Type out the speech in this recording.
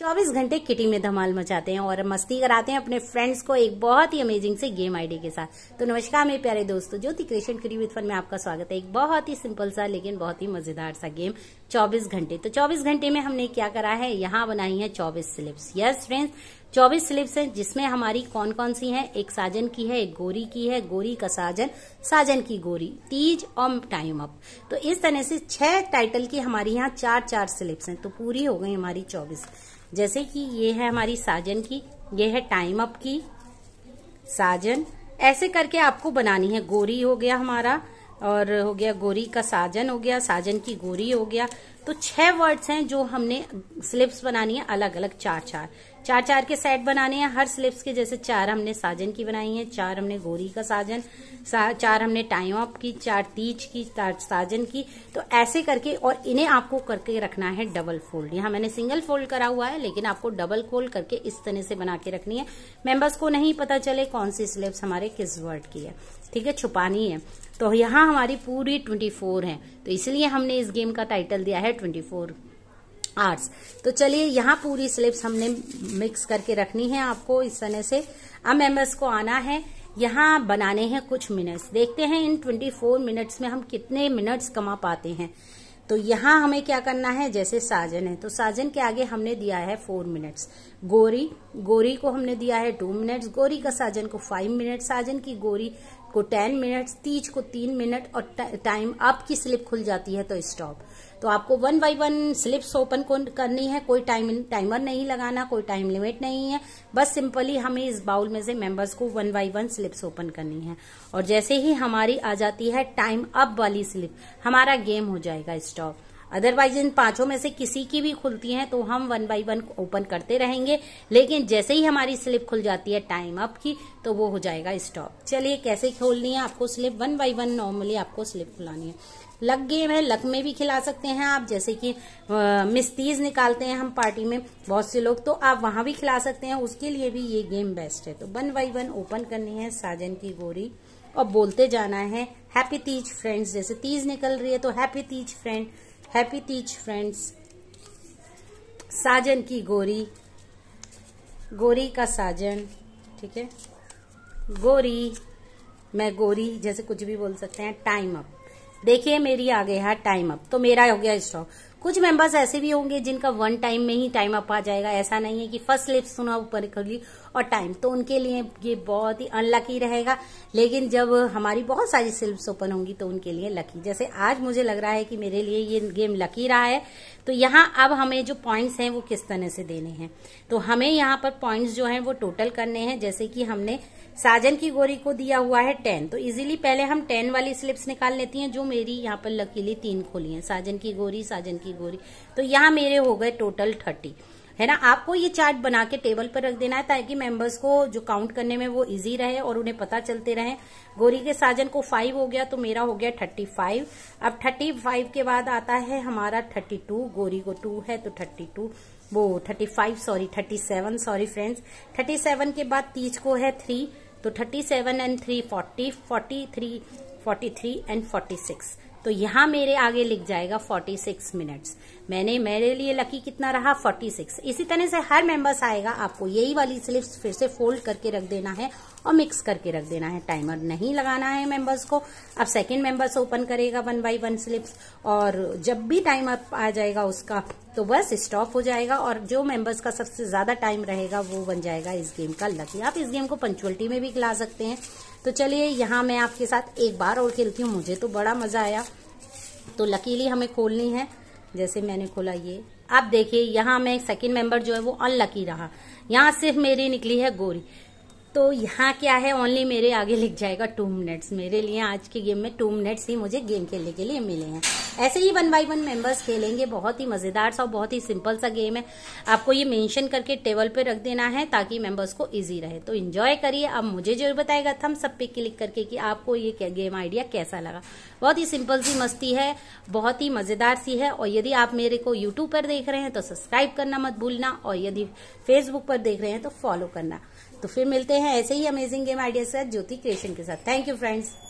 चौबीस घंटे किटी में धमाल मचाते हैं और मस्ती कराते हैं अपने फ्रेंड्स को एक बहुत ही अमेजिंग से गेम आईडी के साथ तो नमस्कार मेरे प्यारे दोस्तों ज्योति क्रिएशन क्री विथ फन में आपका स्वागत है एक बहुत ही सिंपल सा लेकिन बहुत ही मजेदार सा गेम 24 घंटे तो 24 घंटे में हमने क्या करा है यहाँ बनाई है चौबीस स्लिप्स यस फ्रेंड्स चौबीस स्लीव्स हैं जिसमें हमारी कौन कौन सी हैं एक साजन की है एक गोरी की है गोरी का साजन साजन की गोरी तीज और टाइम अप तो इस तरह से छह टाइटल की हमारी यहाँ चार चार स्लीव्स हैं तो पूरी हो गई हमारी चौबीस जैसे कि ये है हमारी साजन की ये है टाइम अप की साजन ऐसे करके आपको बनानी है गोरी हो गया हमारा और हो गया गोरी का साजन हो गया साजन की गोरी हो गया तो छह वर्ड्स हैं जो हमने स्लिप्स बनानी है अलग अलग चार चार चार चार के सेट बनाने हैं हर स्लिप्स के जैसे चार हमने साजन की बनाई है चार हमने गोरी का साजन सा, चार हमने टाइम अप की चार तीज की चार साजन की तो ऐसे करके और इन्हें आपको करके रखना है डबल फोल्ड यहां मैंने सिंगल फोल्ड करा हुआ है लेकिन आपको डबल फोल्ड करके इस तरह से बना के रखनी है मेंबर्स को नहीं पता चले कौन सी स्लिप्स हमारे किस वर्ड की है ठीक है छुपानी है तो यहाँ हमारी पूरी ट्वेंटी फोर है तो इसलिए हमने इस गेम का टाइटल दिया है ट्वेंटी फोर आर्ट्स तो चलिए यहाँ पूरी स्लिप्स हमने मिक्स करके रखनी है आपको इस तरह से अब एम को आना है यहाँ बनाने हैं कुछ मिनट्स देखते हैं इन 24 मिनट्स में हम कितने मिनट्स कमा पाते हैं तो यहाँ हमें क्या करना है जैसे साजन है तो साजन के आगे हमने दिया है फोर मिनट्स गोरी गोरी को हमने दिया है टू मिनट्स गोरी का साजन को फाइव मिनट साजन की गोरी को टेन मिनट तीज को तीन मिनट और टाइम आपकी स्लिप खुल जाती है तो स्टॉप तो आपको one by one slips open करनी है कोई टाइम टाइमर नहीं लगाना कोई टाइम लिमिट नहीं है बस सिंपली हमें इस बाउल में से मेंबर्स को one by one slips open करनी है और जैसे ही हमारी आ जाती है टाइम अप वाली स्लिप हमारा गेम हो जाएगा स्टॉप अदरवाइज इन पांचों में से किसी की भी खुलती है तो हम वन बाई वन ओपन करते रहेंगे लेकिन जैसे ही हमारी स्लिप खुल जाती है टाइम अप की तो वो हो जाएगा स्टॉप चलिए कैसे खोलनी है आपको slip one by one normally आपको स्लिप खुलानी है लक गेम है लक में भी खिला सकते हैं आप जैसे कि मिस्तीज निकालते हैं हम पार्टी में बहुत से लोग तो आप वहां भी खिला सकते हैं उसके लिए भी ये गेम बेस्ट है तो वन बाई वन ओपन करनी है साजन की गोरी और बोलते जाना है हैप्पी तीज फ्रेंड्स जैसे तीज निकल रही है तो happy Teej friend happy Teej friends साजन की गोरी गोरी का साजन ठीक है गोरी मैं गोरी जैसे कुछ भी बोल सकते हैं टाइम अप देखिए मेरी आ गया है टाइम अप तो मेरा हो गया स्टॉक कुछ मेंबर्स ऐसे भी होंगे जिनका वन टाइम में ही टाइम अप आ जाएगा ऐसा नहीं है कि फर्स्ट स्लिप सुना ऊपर कर और टाइम तो उनके लिए ये बहुत ही अनलकी रहेगा लेकिन जब हमारी बहुत सारी स्लिप्स ओपन होंगी तो उनके लिए लकी जैसे आज मुझे लग रहा है कि मेरे लिए ये गेम लकी रहा है तो यहाँ अब हमें जो पॉइंट्स हैं वो किस तरह से देने हैं तो हमें यहाँ पर पॉइंट्स जो हैं वो टोटल करने हैं जैसे कि हमने साजन की गोरी को दिया हुआ है टेन तो इजीली पहले हम टेन वाली स्लिप्स निकाल लेती हैं जो मेरी यहाँ पर लकीली तीन खोली हैं साजन की गोरी साजन की की गोरी तो यहाँ मेरे हो गए टोटल थर्टी है ना आपको ये चार्ट बना के टेबल पर रख देना है ताकि मेंबर्स को जो काउंट करने में वो इजी रहे और उन्हें पता चलते रहे गोरी के साजन को फाइव हो गया तो मेरा हो गया थर्टी फाइव अब थर्टी फाइव के बाद आता है हमारा थर्टी टू गोरी को टू है तो थर्टी टू वो thirty five sorry thirty seven sorry friends thirty seven के बाद तीज को है थ्री तो thirty seven and three forty forty three forty three and forty six तो यहां मेरे आगे लिख जाएगा 46 मिनट्स मैंने मेरे लिए लकी कितना रहा 46 इसी तरह से हर मेंबर्स आएगा आपको यही वाली स्लिप्स फिर से फोल्ड करके रख देना है और मिक्स करके रख देना है टाइमर नहीं लगाना है मेंबर्स को अब सेकंड मेंबर्स ओपन करेगा वन बाय वन स्लिप्स और जब भी टाइम अप आ जाएगा उसका तो बस स्टॉप हो जाएगा और जो मेंबर्स का सबसे ज़्यादा टाइम रहेगा वो बन जाएगा इस गेम का लकी आप इस गेम को पंचुअलिटी में भी खिला सकते हैं तो चलिए यहाँ मैं आपके साथ एक बार और खेलती हूँ मुझे तो बड़ा मज़ा आया तो लकीली हमें खोलनी है जैसे मैंने खोला ये आप देखिए यहाँ में सेकंड मेंबर जो है वो अनलकी रहा यहाँ सिर्फ मेरी निकली है गोरी तो यहाँ क्या है ओनली मेरे आगे लिख जाएगा टू मिनट्स मेरे लिए आज के गेम में टू मिनट्स ही मुझे गेम खेलने के लिए मिले हैं ऐसे ही वन बाई वन मेंबर्स खेलेंगे बहुत ही मज़ेदार सा और बहुत ही सिंपल सा गेम है आपको ये मेंशन करके टेबल पे रख देना है ताकि मेंबर्स को इजी रहे तो इन्जॉय करिए अब मुझे जरूर बताएगा थम सब पे क्लिक करके कि आपको ये गेम आइडिया कैसा लगा बहुत ही सिंपल सी मस्ती है बहुत ही मज़ेदार सी है और यदि आप मेरे को यूट्यूब पर देख रहे हैं तो सब्सक्राइब करना मत भूलना और यदि फेसबुक पर देख रहे हैं तो फॉलो करना तो फिर मिलते हैं ऐसे ही अमेजिंग गेम आइडिया के साथ ज्योति क्रिएशन के साथ थैंक यू फ्रेंड्स